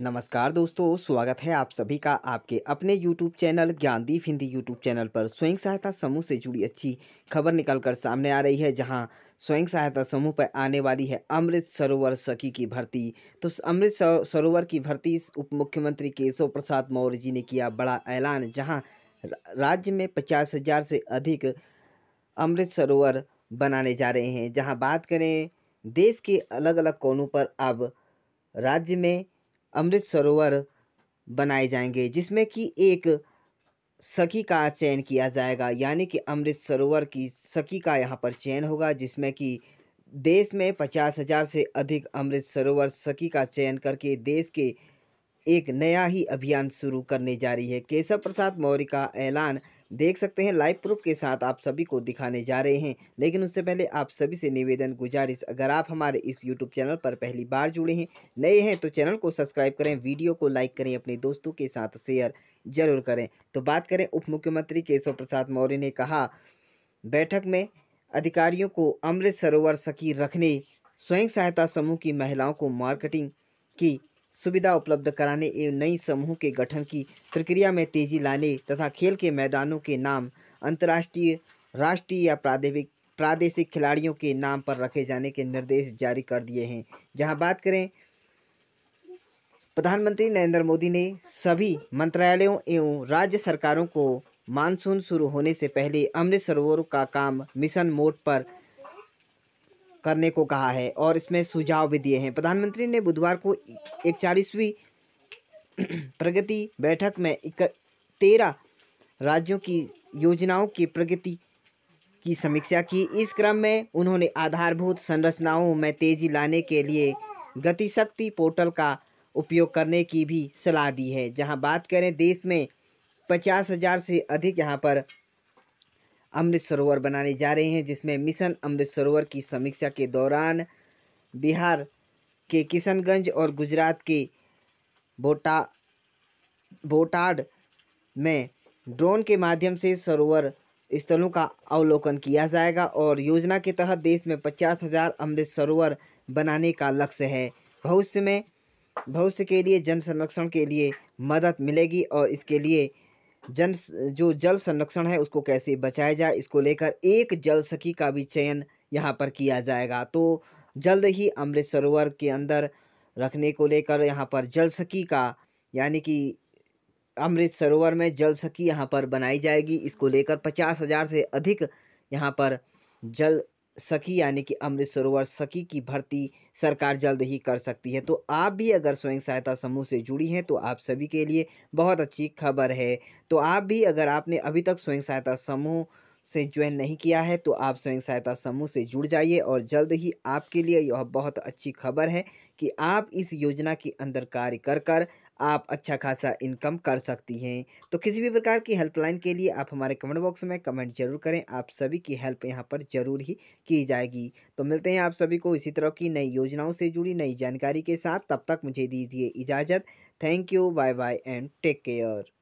नमस्कार दोस्तों स्वागत है आप सभी का आपके अपने YouTube channel Gyandeep Hindi YouTube channel पर स्वयं सहायता समूह से जुड़ी अच्छी खबर निकलकर सामने आ रही है जहां स्वयं सहायता समूह पर आने वाली है अमृत सरोवर सखी की भर्ती तो अमृत सरोवर की भर्ती उप मुख्यमंत्री केशव प्रसाद मौर्य जी ने किया बड़ा ऐलान जहाँ राज्य में पचास हज़ार से अधिक अमृत सरोवर बनाने जा रहे हैं जहाँ बात करें देश के अलग अलग कोनों पर अब राज्य में अमृत सरोवर बनाए जाएंगे जिसमें कि एक सखी का चयन किया जाएगा यानी कि अमृत सरोवर की सखी का यहाँ पर चयन होगा जिसमें कि देश में पचास हज़ार से अधिक अमृत सरोवर सखी का चयन करके देश के एक नया ही अभियान शुरू करने जा रही है केशव प्रसाद मौर्य का ऐलान देख सकते हैं लाइव प्रूफ के साथ आप सभी को दिखाने जा रहे हैं लेकिन उससे पहले आप सभी से निवेदन गुजारिश अगर आप हमारे इस यूट्यूब चैनल पर पहली बार जुड़े हैं नए हैं तो चैनल को सब्सक्राइब करें वीडियो को लाइक करें अपने दोस्तों के साथ शेयर जरूर करें तो बात करें उप मुख्यमंत्री केशव प्रसाद मौर्य ने कहा बैठक में अधिकारियों को अमृत सरोवर सखी रखने स्वयं सहायता समूह की महिलाओं को मार्केटिंग की सुविधा उपलब्ध कराने एवं नई समूह के गठन की प्रक्रिया में तेजी लाने तथा खेल के मैदानों के नाम अंतर्राष्ट्रीय राष्ट्रीय या प्रादेशिक प्रादेशिक खिलाड़ियों के नाम पर रखे जाने के निर्देश जारी कर दिए हैं जहां बात करें प्रधानमंत्री नरेंद्र मोदी ने सभी मंत्रालयों एवं राज्य सरकारों को मानसून शुरू होने से पहले अमृत सरोवर का काम मिशन मोड पर करने को कहा है और इसमें सुझाव भी दिए हैं प्रधानमंत्री ने बुधवार को इकचालीसवीं प्रगति बैठक में तेरह राज्यों की योजनाओं की प्रगति की समीक्षा की इस क्रम में उन्होंने आधारभूत संरचनाओं में तेजी लाने के लिए गतिशक्ति पोर्टल का उपयोग करने की भी सलाह दी है जहां बात करें देश में पचास हज़ार से अधिक यहां पर अमृत सरोवर बनाने जा रहे हैं जिसमें मिशन अमृत सरोवर की समीक्षा के दौरान बिहार के किशनगंज और गुजरात के बोटा बोटाड में ड्रोन के माध्यम से सरोवर स्थलों का अवलोकन किया जाएगा और योजना के तहत देश में पचास हजार अमृत सरोवर बनाने का लक्ष्य है भविष्य में भविष्य के लिए जन संरक्षण के लिए मदद मिलेगी और इसके लिए जन जो जल संरक्षण है उसको कैसे बचाया जाए इसको लेकर एक जल सखी का भी चयन यहाँ पर किया जाएगा तो जल्द ही अमृत सरोवर के अंदर रखने को लेकर यहाँ पर जल सखी का यानी कि अमृत सरोवर में जल सखी यहाँ पर बनाई जाएगी इसको लेकर पचास हज़ार से अधिक यहाँ पर जल सखी यानी कि अमृत सरोवर सखी की भर्ती सरकार जल्द ही कर सकती है तो आप भी अगर स्वयं सहायता समूह से जुड़ी हैं तो आप सभी के लिए बहुत अच्छी खबर है तो आप भी अगर आपने अभी तक स्वयं सहायता समूह से ज्वाइन नहीं किया है तो आप स्वयं सहायता समूह से जुड़ जाइए और जल्द ही आपके लिए यह बहुत अच्छी खबर है कि आप इस योजना के अंदर कार्य कर कर आप अच्छा खासा इनकम कर सकती हैं तो किसी भी प्रकार की हेल्पलाइन के लिए आप हमारे कमेंट बॉक्स में कमेंट जरूर करें आप सभी की हेल्प यहाँ पर जरूर ही की जाएगी तो मिलते हैं आप सभी को इसी तरह की नई योजनाओं से जुड़ी नई जानकारी के साथ तब तक मुझे दीजिए इजाज़त thank you bye bye and take care